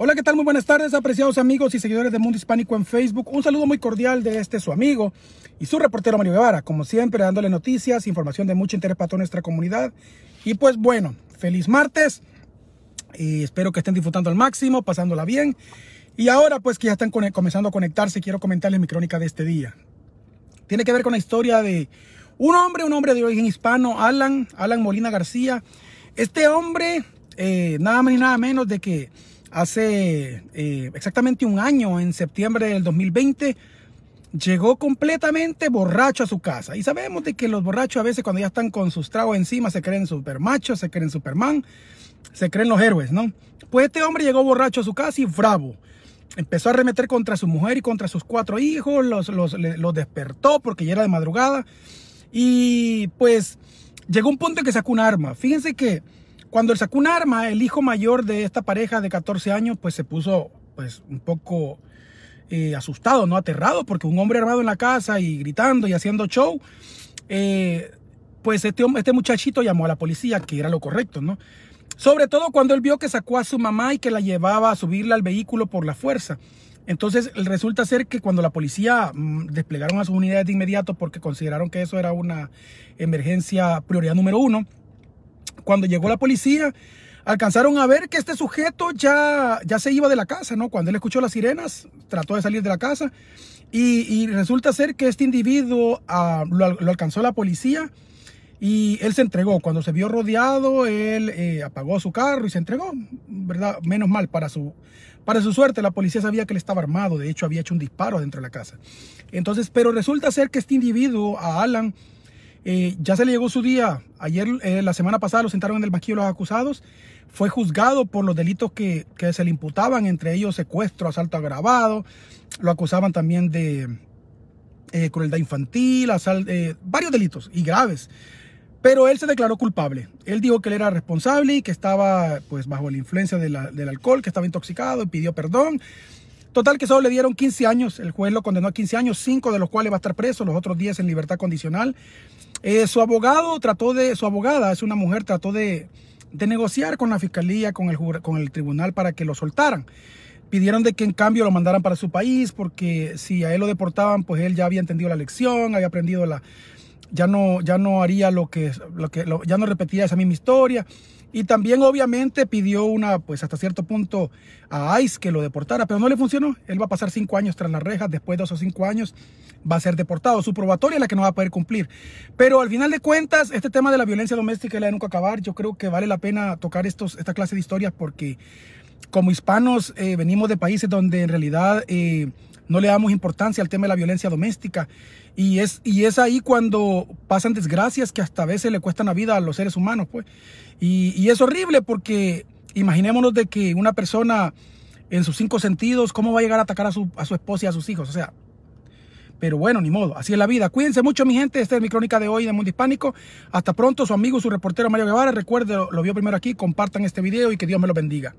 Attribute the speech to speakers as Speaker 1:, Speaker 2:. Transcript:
Speaker 1: Hola, ¿qué tal? Muy buenas tardes, apreciados amigos y seguidores de Mundo Hispánico en Facebook. Un saludo muy cordial de este su amigo y su reportero Mario Guevara, como siempre, dándole noticias, información de mucho interés para toda nuestra comunidad. Y pues bueno, feliz martes y espero que estén disfrutando al máximo, pasándola bien. Y ahora pues que ya están comenzando a conectarse, quiero comentarles mi crónica de este día. Tiene que ver con la historia de un hombre, un hombre de origen hispano, Alan, Alan Molina García. Este hombre, eh, nada más ni nada menos de que hace eh, exactamente un año, en septiembre del 2020, llegó completamente borracho a su casa. Y sabemos de que los borrachos a veces cuando ya están con sus tragos encima se creen super machos, se creen Superman, se creen los héroes, ¿no? Pues este hombre llegó borracho a su casa y bravo. Empezó a remeter contra su mujer y contra sus cuatro hijos, los, los, los despertó porque ya era de madrugada. Y pues llegó un punto en que sacó un arma. Fíjense que cuando él sacó un arma, el hijo mayor de esta pareja de 14 años, pues se puso pues un poco eh, asustado, no aterrado, porque un hombre armado en la casa y gritando y haciendo show, eh, pues este, este muchachito llamó a la policía, que era lo correcto, ¿no? Sobre todo cuando él vio que sacó a su mamá y que la llevaba a subirla al vehículo por la fuerza. Entonces resulta ser que cuando la policía mm, desplegaron a sus unidades de inmediato porque consideraron que eso era una emergencia prioridad número uno, cuando llegó la policía, alcanzaron a ver que este sujeto ya, ya se iba de la casa, ¿no? Cuando él escuchó las sirenas, trató de salir de la casa y, resulta ser que este individuo ah, lo, alcanzó la policía y él se entregó. Cuando se vio rodeado, él eh, apagó su carro y se entregó, ¿verdad? Menos mal para su, para su suerte, la policía sabía que él estaba armado, de hecho había hecho un disparo dentro de la casa. Entonces, pero resulta ser que este individuo, a Alan, eh, ya se le llegó su día. Ayer, eh, la semana pasada, lo sentaron en el banquillo los acusados. Fue juzgado por los delitos que, se le imputaban, entre ellos secuestro, asalto agravado. Lo acusaban también de eh, crueldad infantil, varios delitos y graves. Pero él se declaró culpable. Él dijo que él era responsable y que estaba pues, bajo la influencia del alcohol, que estaba intoxicado y pidió perdón. Total que solo le dieron 15 años, el juez lo condenó a 15 años, 5 de los cuales va a estar preso, los otros 10 en libertad condicional. Eh, su abogado trató de, su abogada es una mujer, trató de, de negociar con la fiscalía, con el, con el tribunal para que lo soltaran. Pidieron de que en cambio lo mandaran para su país porque si a él lo deportaban, pues él ya había entendido la lección, había aprendido la, ya no, ya no haría lo que, lo que ya no repetía esa misma historia. Y también obviamente pidió una, pues hasta cierto punto a Ice que lo deportara, pero no le funcionó. Él va a pasar cinco años tras las rejas, después de esos cinco años va a ser deportado. Su probatoria es la que no va a poder cumplir. Pero al final de cuentas, este tema de la violencia doméstica y la de nunca acabar, yo creo que vale la pena tocar estos, esta clase de historias porque como hispanos eh, venimos de países donde en realidad... Eh, no le damos importancia al tema de la violencia doméstica. Y es, y es ahí cuando pasan desgracias que hasta a veces le cuestan la vida a los seres humanos, pues. Y, es horrible porque imaginémonos de que una persona en sus cinco sentidos, ¿cómo va a llegar a atacar a su, esposa y a sus hijos? O sea, pero bueno, ni modo, así es la vida. Cuídense mucho, mi gente. Esta es mi crónica de hoy de Mundo Hispánico. Hasta pronto, su amigo, su reportero Mario Guevara. Recuerde, lo, lo vio primero aquí. Compartan este video y que Dios me lo bendiga.